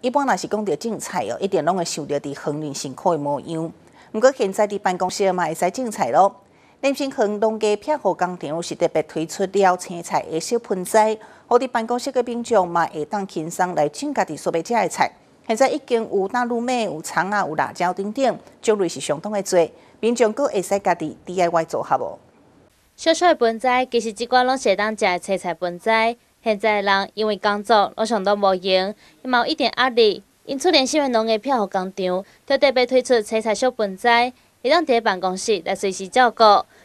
一般若是讲到种菜哦，一定拢会想着伫恒润辛苦的模样。毋过现在伫办公室嘛会使种菜咯。恁先恒动家百货工场是特别推出了青菜嘅小盆栽，好伫办公室嘅民众嘛会当轻松来种家己所欲食的菜。现在已经有大芦麦、有葱啊、有辣椒等等，种类是相当的多。民众佫会使家己 D I Y 做合无？小小盆栽其实即款拢会当食的青菜盆栽。现在人因为工作，拢上到无闲，伊嘛有一点压力，因厝联系物农业票予工厂，特地被推出采菜小盆栽，会当伫办公室来随时照顾，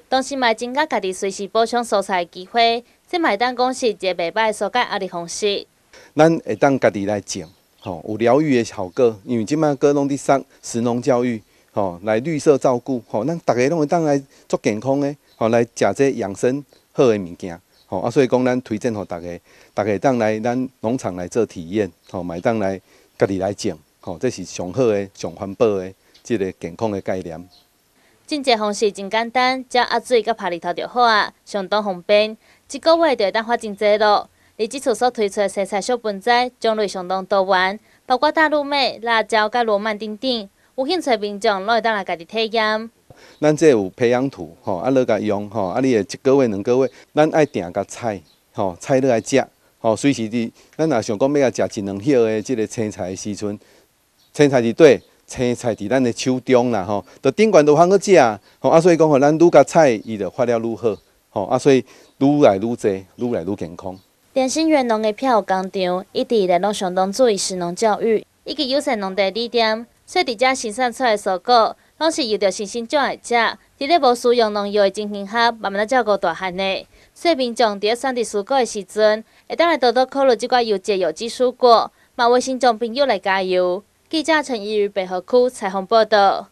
同时嘛增加家己随时补充蔬菜的机会，即买单公司一个袂歹的蔬解压力方式。咱会当家己来种，吼，有疗愈的效果，因为即卖个拢伫上食农教育，吼，来绿色照顾，吼，咱大家拢会当来做健康的，吼，来食这养生好的物件。哦，所以讲，咱推荐互大家，大家当来咱农场来做体验，吼，买当来家己来种，吼，这是上好的、上环保的即个健康的概念。种植方式真简单，只要水甲晒日头就好啊，相当方便。一个月就会当发真侪咯。李即处所推出的西菜小盆栽，种类相当多元，包括大陆麦、辣椒甲罗曼等等，有兴趣的民众拢会当来家己体验。咱这有培养土，吼，啊，你甲用，吼，啊，你诶一个月两个月，咱爱定甲菜，吼，菜你爱食吼，随时伫咱若想讲要甲食一两叶诶，即个青菜诶时阵，青菜伫底，青菜伫咱诶手中啦，吼，着顶悬都通去食吼，啊，所以讲，吼，咱愈甲菜，伊着发了愈好，吼，啊，所以愈来愈济，愈来愈健康。电信员农嘅票工厂一直咧拢相当注意时农教育，以及友善农地理念，所以伫遮生产出诶蔬果。拢是悠着信心种的食，伫咧无使用农药的环境下，慢慢仔照顾大汉的。细民众伫咧选择蔬果的时阵，会当来多多考虑即款有机、有机蔬果，麻烦心中朋友来加油。记者陈怡瑜，百合区采访报道。